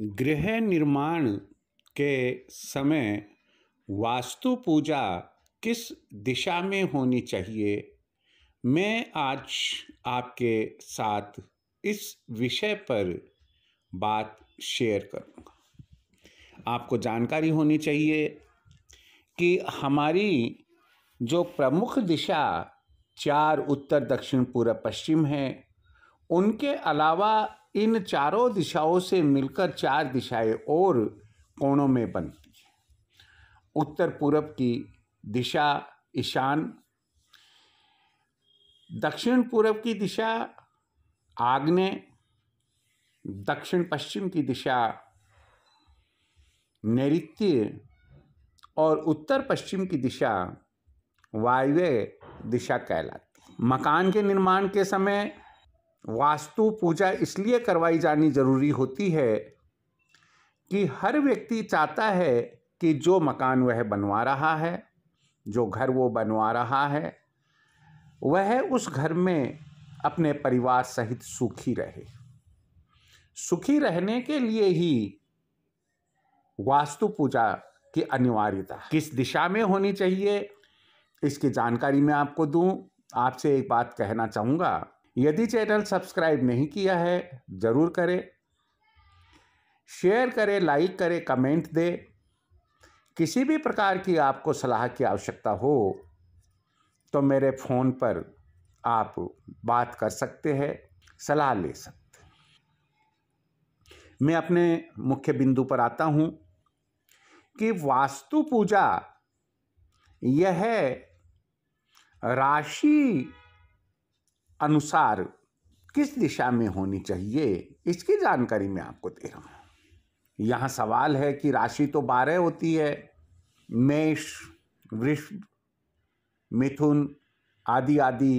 गृह निर्माण के समय वास्तु पूजा किस दिशा में होनी चाहिए मैं आज आपके साथ इस विषय पर बात शेयर करूँगा आपको जानकारी होनी चाहिए कि हमारी जो प्रमुख दिशा चार उत्तर दक्षिण पूर्व पश्चिम है उनके अलावा इन चारों दिशाओं से मिलकर चार दिशाएं और कोणों में बनती है उत्तर पूर्व की दिशा ईशान दक्षिण पूर्व की दिशा आग्ने दक्षिण पश्चिम की दिशा नैत्य और उत्तर पश्चिम की दिशा वायव्य दिशा कहलाती मकान के निर्माण के समय वास्तु पूजा इसलिए करवाई जानी जरूरी होती है कि हर व्यक्ति चाहता है कि जो मकान वह बनवा रहा है जो घर वो बनवा रहा है वह उस घर में अपने परिवार सहित सुखी रहे सुखी रहने के लिए ही वास्तु पूजा की अनिवार्यता किस दिशा में होनी चाहिए इसकी जानकारी मैं आपको दूं आपसे एक बात कहना चाहूँगा यदि चैनल सब्सक्राइब नहीं किया है ज़रूर करें शेयर करें लाइक करें कमेंट दें किसी भी प्रकार की आपको सलाह की आवश्यकता हो तो मेरे फ़ोन पर आप बात कर सकते हैं सलाह ले सकते हैं मैं अपने मुख्य बिंदु पर आता हूँ कि वास्तु पूजा यह राशि अनुसार किस दिशा में होनी चाहिए इसकी जानकारी मैं आपको दे रहा हूँ यहाँ सवाल है कि राशि तो बारह होती है मेष वृष मिथुन आदि आदि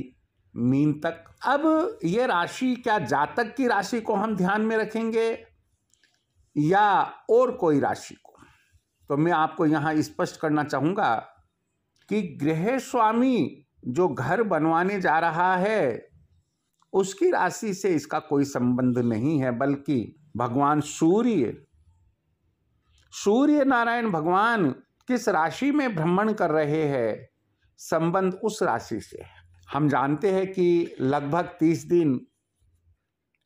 मीन तक अब ये राशि क्या जातक की राशि को हम ध्यान में रखेंगे या और कोई राशि को तो मैं आपको यहाँ स्पष्ट करना चाहूँगा कि गृह स्वामी जो घर बनवाने जा रहा है उसकी राशि से इसका कोई संबंध नहीं है बल्कि भगवान सूर्य सूर्य नारायण भगवान किस राशि में भ्रमण कर रहे हैं संबंध उस राशि से है हम जानते हैं कि लगभग तीस दिन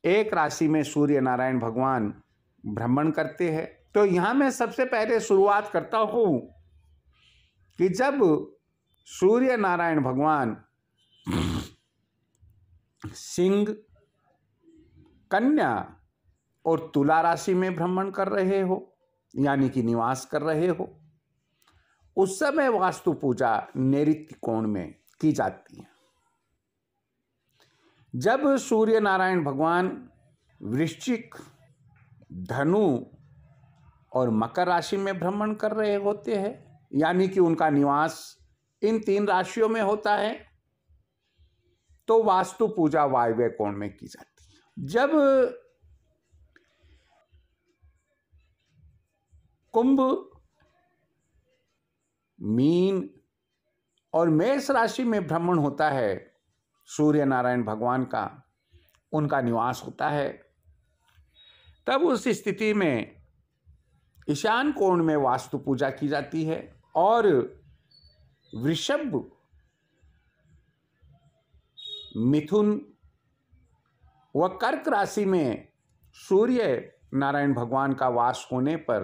एक राशि में सूर्य नारायण भगवान भ्रमण करते हैं तो यहाँ मैं सबसे पहले शुरुआत करता हूँ कि जब सूर्य नारायण भगवान सिंह कन्या और तुला राशि में भ्रमण कर रहे हो यानी कि निवास कर रहे हो उस समय वास्तु पूजा नैत्य कोण में की जाती है जब सूर्य नारायण भगवान वृश्चिक धनु और मकर राशि में भ्रमण कर रहे होते हैं यानी कि उनका निवास इन तीन राशियों में होता है तो वास्तु पूजा वायव्य कोण में की जाती है जब कुंभ मीन और मेष राशि में भ्रमण होता है सूर्य नारायण भगवान का उनका निवास होता है तब उस स्थिति में ईशान कोण में वास्तु पूजा की जाती है और वृषभ मिथुन व कर्क राशि में सूर्य नारायण भगवान का वास होने पर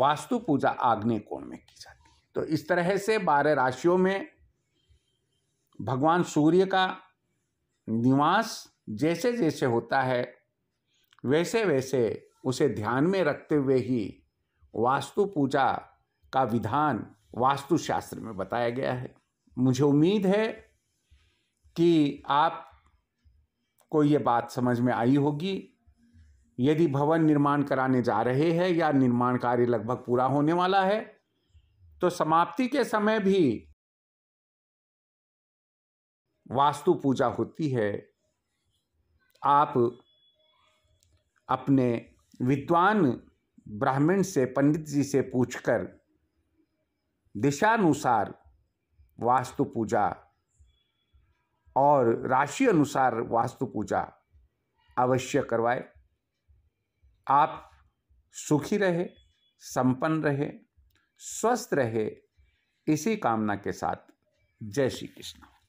वास्तु पूजा आग्नेय कोण में की जाती है तो इस तरह से बारह राशियों में भगवान सूर्य का निवास जैसे जैसे होता है वैसे वैसे उसे ध्यान में रखते हुए ही वास्तु पूजा का विधान वास्तुशास्त्र में बताया गया है मुझे उम्मीद है कि आप को ये बात समझ में आई होगी यदि भवन निर्माण कराने जा रहे हैं या निर्माण कार्य लगभग पूरा होने वाला है तो समाप्ति के समय भी वास्तु पूजा होती है आप अपने विद्वान ब्राह्मण से पंडित जी से पूछकर दिशानुसार वास्तु पूजा और राशि अनुसार वास्तु पूजा अवश्य करवाए आप सुखी रहे संपन्न रहे स्वस्थ रहे इसी कामना के साथ जय श्री कृष्ण